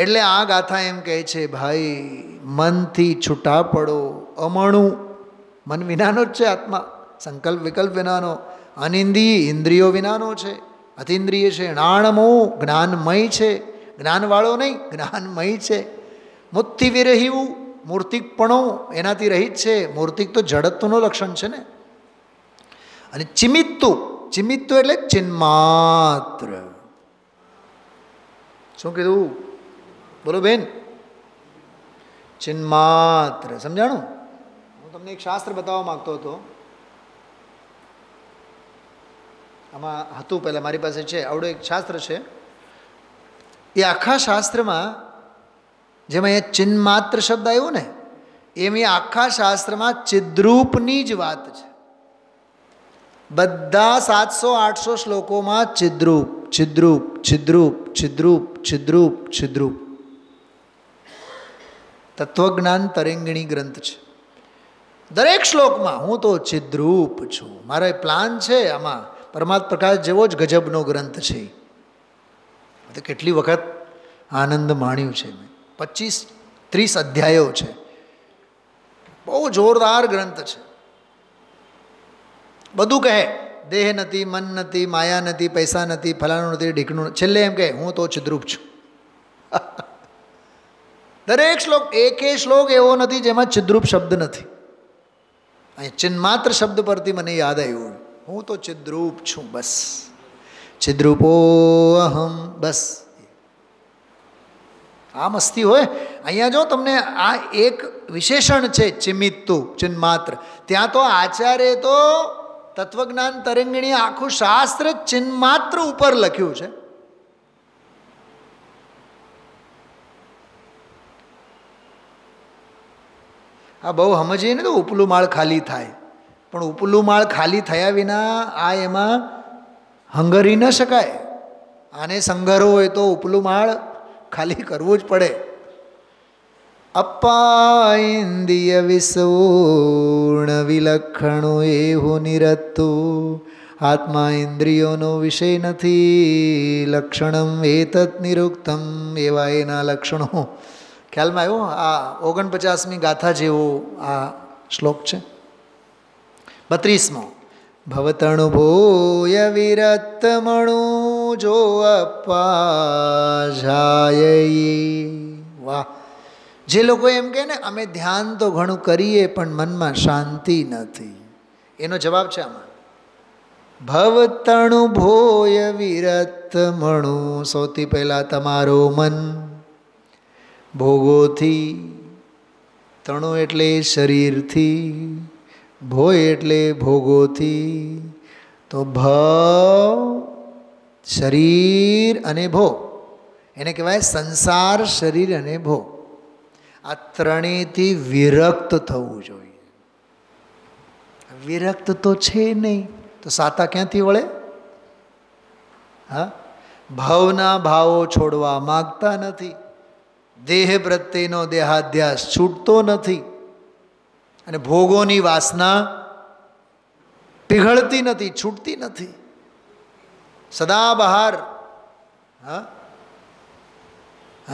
એટલે આ ગાથા એમ કહે છે ભાઈ મનથી છૂટા પડો અમણું મન વિનાનો જ છે આત્મા સંકલ્પ વિકલ્પ વિનાનો અનિન્દ્રિય ઇન્દ્રિયો વિનાનો છે અતિન્દ્રિય છે નાણમો જ્ઞાનમય છે જ્ઞાનવાળો નહીં જ્ઞાનમય છે મૂર્તિ વિરહીવું મૂર્તિકપણો એનાથી રહિત છે મૂર્તિક તો જડત્વનું લક્ષણ છે ને અને ચિમિત્તુ ચિમિત્તુ એટલે ચિન્માત્ર શું કીધું બોલો બેન ચિન્માત્ર સમજાણું તમને એક શાસ્ત્ર બતાવવા માગતો હતો આમાં હતું પહેલાં મારી પાસે છે આવડું એક શાસ્ત્ર છે એ આખા શાસ્ત્રમાં જેમાં એ ચિન્માત્ર શબ્દ આવ્યો ને એમ એ આખા શાસ્ત્રમાં ચિદ્રૂપની જ વાત છે બધા સાતસો આઠસો શ્લોકોમાં ચિદ્રૂપ છિદ્રુપ છિદ્રુપ છિદ્રુપ છિદ્રુપ છિદ્રુપ તત્વજ્ઞાન તરંગણી ગ્રંથ છે દરેક શ્લોકમાં હું તો છિદ્રૂપ છું મારો એ પ્લાન છે આમાં પરમાત્ પ્રકાશ જેવો જ ગજબનો ગ્રંથ છે તો કેટલી વખત આનંદ માણ્યું છે મેં પચીસ ત્રીસ અધ્યાયો છે બહુ જોરદાર ગ્રંથ છે બધું કહે દેહ નથી મન નથી માયા નથી પૈસા નથી ફલાણું નથી ઢીકણું છેલ્લે એમ કહે હું તો છિદ્રૂપ છું દરેક શ્લોક એકે શ્લોક એવો નથી જેમાં છિદ્રૂપ શબ્દ નથી અહીં ચિન્માત્ર શબ્દ પરથી મને યાદ આવ્યું હું તો ચિદ્રૂપ છું બસ છિદ્રુપો અહમ બસ આ મસ્તી હોય અહીંયા જો તમને આ એક વિશેષણ છે ચિમિત્તુ ચિન્માત્ર ત્યાં તો આચાર્ય તો તત્વજ્ઞાન તરંગીણી આખું શાસ્ત્ર ચિન્માત્ર ઉપર લખ્યું છે આ બહુ સમજીએ ને તો ઉપલું માળ ખાલી થાય પણ ઉપલું માળ ખાલી થયા વિના આ એમાં હંગરી ન શકાય આને સંઘરો હોય તો ઉપલું માળ ખાલી કરવું જ પડે અપાઇન્દ્રિય વિસૂર્ણ વિલક્ષણો એવું નિરતું આત્મા ઇન્દ્રિયોનો વિષય નથી લક્ષણમ એતત નિરુક્તમ એવા એના લક્ષણો ખ્યાલમાં આવ્યો આ ઓગણપચાસમી ગાથા જેવો આ શ્લોક છે બત્રીસમો ભવતણ ભવતણુભૂય વિરત્તમણું જો અપાય વાહ જે લોકો એમ કહે ને અમે ધ્યાન તો ઘણું કરીએ પણ મનમાં શાંતિ નથી એનો જવાબ છે આમાં ભવતણ ભોય વિરત મણું સૌથી પહેલાં તમારું મન ભોગોથી તણો એટલે શરીરથી ભોય એટલે ભોગોથી તો ભવ શરીર અને ભોગ એને કહેવાય સંસાર શરીર અને ભોગ આ ત્રણેયથી વિરક્ત થવું જોઈએ વિરક્ત તો છે નહીં તો સાતા ક્યાંથી વળે હા ભાવના ભાવો છોડવા માગતા નથી દેહ પ્રત્યેનો દેહાધ્યાસ છૂટતો નથી અને ભોગોની વાસના પીઘળતી નથી છૂટતી નથી સદાબહાર હા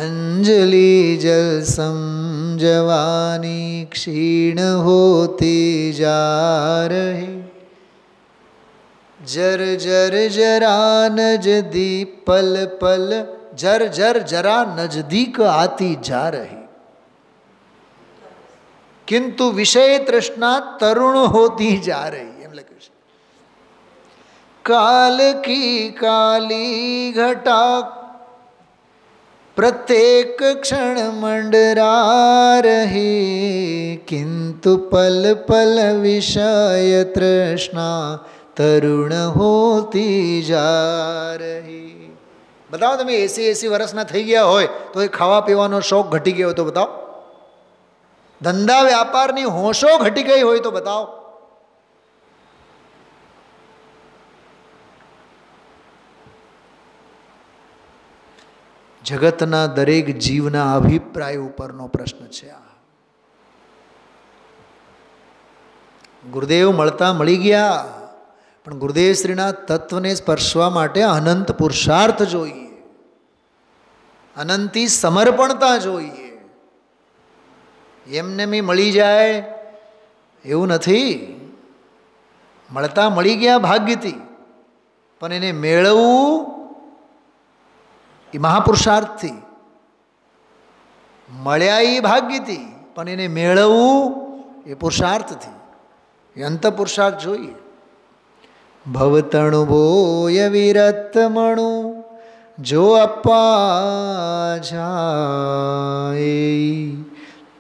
અંજલિ જલ સમજવાની ક્ષીણ હોતી જા રહી જર જર જરાન જ દી પલ પલ जर जर जरा नजदीक आती जा रही किंतु विषय तृष्णा तरुण होती जा रही है कृष्ण काल की काली घटा प्रत्येक क्षण मंडरा रही किंतु पल पल विषय तृष्णा तरुण होती जा रही બતાવો તમે એસી એસી વર્ષના થઈ ગયા હોય તો એ ખાવા પીવાનો શોખ ઘટી ગયો તો બતાવો ધંધા વ્યાપારની હોંશો ઘટી ગઈ હોય તો બતાવો જગતના દરેક જીવના અભિપ્રાય ઉપરનો પ્રશ્ન છે આ ગુરુદેવ મળતા મળી ગયા પણ ગુરુદેવ શ્રીના તત્વને સ્પર્શવા માટે અનંત પુરુષાર્થ જોઈએ અનંતી સમર્પણતા જોઈએ એમને મી મળી જાય એવું નથી મળતા મળી ગયા ભાગ્યથી પણ એને મેળવવું એ મહાપુરુષાર્થથી મળ્યા એ ભાગ્યથી પણ એને મેળવવું એ પુરુષાર્થથી એ અંત પુરુષાર્થ જોઈએ ભવતણું ભોય વિરતમણું જો અપા જાય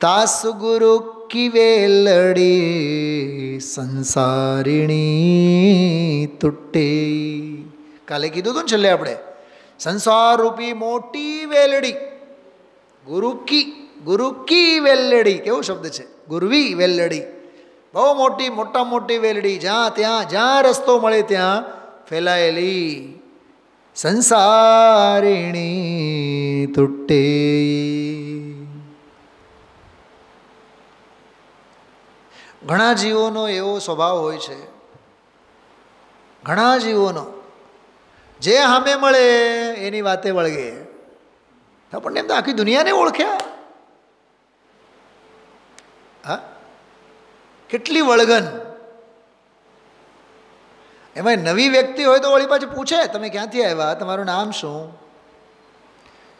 તાસ ગુરુ કિવે લડી સંસારીણી તૂટે કાલે કીધું હતું ને છેલ્લે આપણે સંસાર રૂપી મોટી વેલડી ગુરુ કી ગુરુ કી વેલડી કેવો શબ્દ છે ગુરવી વેલડી બહુ મોટી મોટા મોટી વેલડી જ્યાં ત્યાં જ્યાં રસ્તો મળે ત્યાં ફેલાયેલી સંસારિણી તૂટે ઘણા જીવોનો એવો સ્વભાવ હોય છે ઘણા જીવોનો જે સામે મળે એની વાતે વળગે આપણને એમ તો આખી દુનિયાને ઓળખ્યા હા કેટલી વળગન એમાં નવી વ્યક્તિ હોય તો વળી પાછું પૂછે તમે ક્યાંથી આવ્યા તમારું નામ શું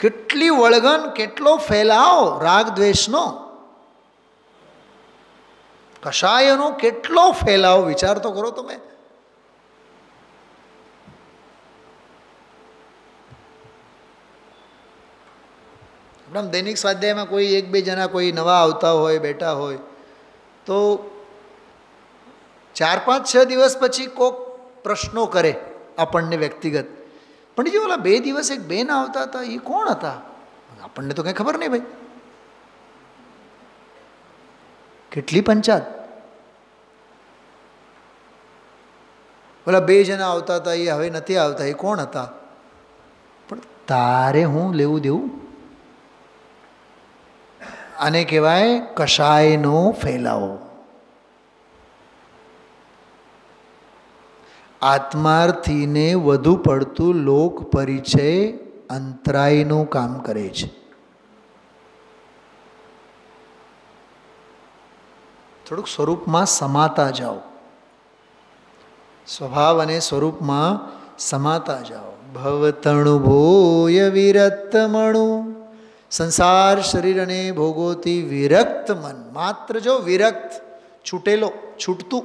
કેટલી વળગન કેટલો ફેલાવ રાગ દ્વેષનો કશાયનો કેટલો ફેલાવ વિચાર તો કરો તમે આપણા દૈનિક સ્વાધ્યાયમાં કોઈ એક બે જણા કોઈ નવા આવતા હોય બેઠા હોય તો ચાર પાંચ છ દિવસ પછી કોક પ્રશ્નો કરે આપણને વ્યક્તિગત પણ પંડિતજી ઓલા બે દિવસ એક બેન આવતા હતા એ કોણ હતા આપણને તો કંઈ ખબર નહીં ભાઈ કેટલી પંચાત ઓલા બે જણા આવતા હતા એ હવે નથી આવતા એ કોણ હતા પણ તારે હું લેવું દેવું આને કહેવાય કશાયનો ફેલાવો આત્માર્થીને વધુ પડતું લોક પરિચય અંતરાયનું કામ કરે છે થોડુંક સ્વરૂપમાં સમાતા જાઓ સ્વભાવ અને સ્વરૂપમાં સમાતા જાઓ ભવતણુ ભૂય વિરક્તમણુ સંસાર શરીર અને ભોગોથી વિરક્ત મન માત્ર જો વિરક્ત છૂટેલો છૂટતું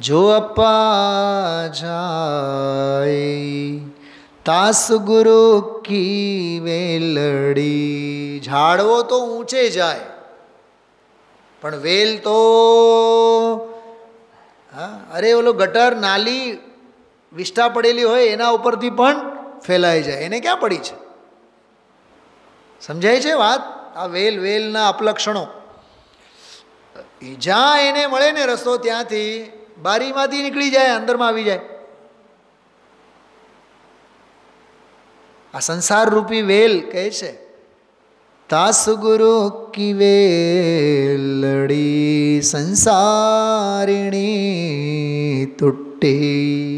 જો અપા જાય તાસ ગુરુ કી વેલડી ઝાડવો તો ઊંચે જાય પણ વેલ તો હા અરે ઓલો ગટર નાલી વિષ્ઠા પડેલી હોય એના ઉપરથી પણ ફેલાઈ જાય એને ક્યાં પડી છે સમજાય છે વાત આ વેલ વેલના અપલક્ષણો જ્યાં એને મળે ને રસ્તો ત્યાંથી બારીમાંથી નીકળી જાય અંદરમાં આવી જાય આ સંસાર રૂપી વેલ કહે છે તાસુગુરુ કી વેલડી સંસારિણી તૂટી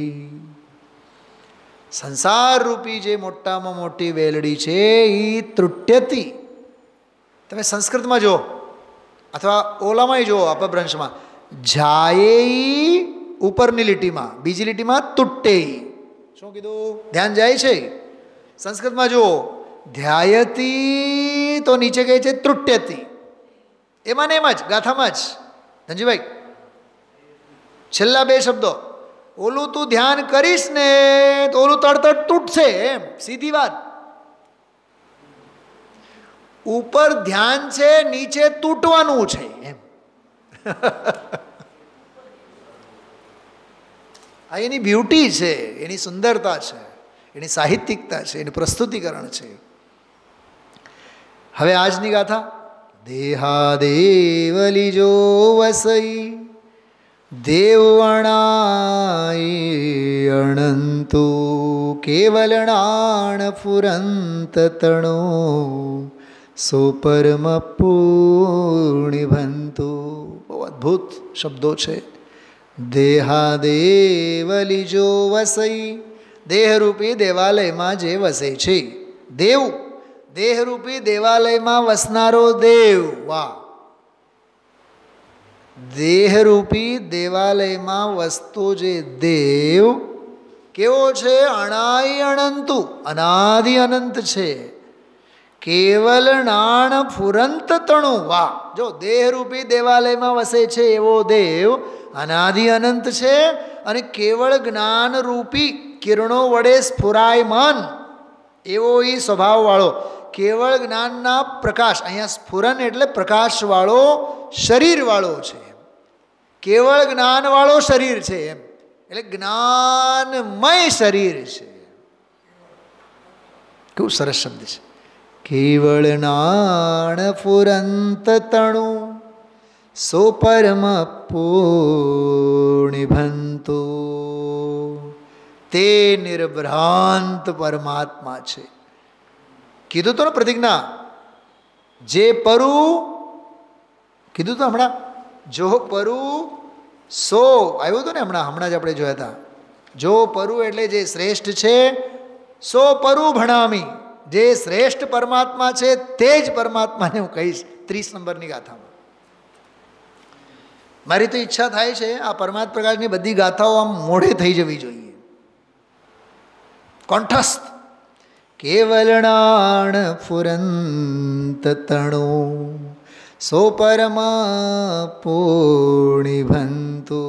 સંસાર રૂપી જે મોટામાં મોટી વેલડી છે એ તૃટ્યતી તમે સંસ્કૃતમાં જુઓ અથવા ઓલામાંય જુઓ અપભ્રંશમાં જાયેઈ ઉપરની લીટીમાં બીજી લીટીમાં તુટ્ટેઈ શું કીધું ધ્યાન જાય છે સંસ્કૃતમાં જુઓ ધ્યાયતી તો નીચે કહે છે ત્રુટ્યતી એમાં ને એમાં જ ગાથામાં જ ધનજીભાઈ છેલ્લા બે શબ્દો ઓલું તું ધ્યાન કરીશ ને તો ઓલું તડતડ તૂટશે એમ સીધી વાત ઉપર ધ્યાન છે નીચે તૂટવાનું છે એમ આ એની બ્યુટી છે એની સુંદરતા છે એની સાહિત્યિકતા છે એનું પ્રસ્તુતિકરણ છે હવે આજની ગાથા દેહાદેવલી જો વસઈ દેવણાય અણંતુ કેવલણાણ ફુરંત તણો સોપરમ પૂર્ણિભંતું અદ્ભુત શબ્દો છે દેવલી જો વસઈ દેહરૂપી દેવાલયમાં જે વસે છે દેવ દેહરૂપી દેવાલયમાં વસનારો દેવ વાહ દેહરૂપી દેવાલયમાં વસતો જે દેવ કેવો છે અણાઈ અનંતુ અનાદિ અનંત છે કેવલ નાણ ફુરંત તણુ વાહ જો દેહરૂપી દેવાલયમાં વસે છે એવો દેવ અનાદિ અનંત છે અને કેવળ જ્ઞાનરૂપી કિરણો વડે સ્ફુરાયમાન એવો એ સ્વભાવવાળો કેવળ જ્ઞાનના પ્રકાશ અહીંયા સ્ફુરન એટલે પ્રકાશવાળો શરીરવાળો છે કેવળ જ્ઞાનવાળો શરીર છે એમ એટલે જ્ઞાનમય શરીર છે કેવું સરસ શબ્દ છે કેવળ નાણ ફુરંત તણું સો પરમ પૂર્ણિભંતુ તે નિર્ભ્રાંત પરમાત્મા છે કીધું તો ને પ્રતિજ્ઞા જે પરુ કીધું તો હમણાં જો પરુ સો આવ્યું હતું ને હમણાં હમણાં જ આપણે જોયા હતા જો પરુ એટલે જે શ્રેષ્ઠ છે સો પરુ ભણામી જે શ્રેષ્ઠ પરમાત્મા છે તે જ પરમાત્માને હું કહીશ ત્રીસ નંબરની ગાથામાં મારી તો ઈચ્છા થાય છે આ પરમાત્મા પ્રકાશની બધી ગાથાઓ આમ મોઢે થઈ જવી જોઈએ કોન્ઠસ્થ કેવલણાણ ફુરંત તણો સો પરમા પૂર્ણિભંતુ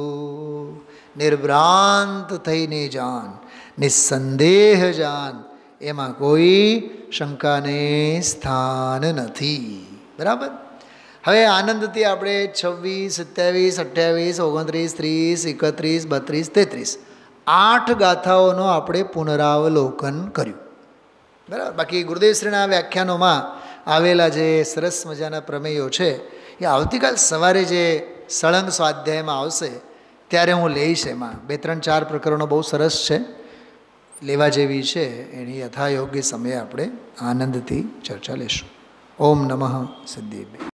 નિર્ભ્રાંત થઈને જાન નિસંદેહ જાન એમાં કોઈ શંકાને સ્થાન નથી બરાબર હવે આનંદથી આપણે છવ્વીસ સત્યાવીસ અઠ્યાવીસ ઓગણત્રીસ ત્રીસ એકત્રીસ બત્રીસ તેત્રીસ આઠ ગાથાઓનો આપણે પુનરાવલોકન કર્યું બરાબર બાકી ગુરુદેવશ્રીના વ્યાખ્યાનોમાં આવેલા જે સરસ મજાના પ્રમેયો છે એ આવતીકાલ સવારે જે સળંગ સ્વાધ્યાયમાં આવશે ત્યારે હું લઈશ એમાં બે ત્રણ ચાર પ્રકરણો બહુ સરસ છે લેવા જેવી છે એની યથાયોગ્ય સમયે આપણે આનંદથી ચર્ચા લેશું ઓમ નમઃ સિદ્ધિબે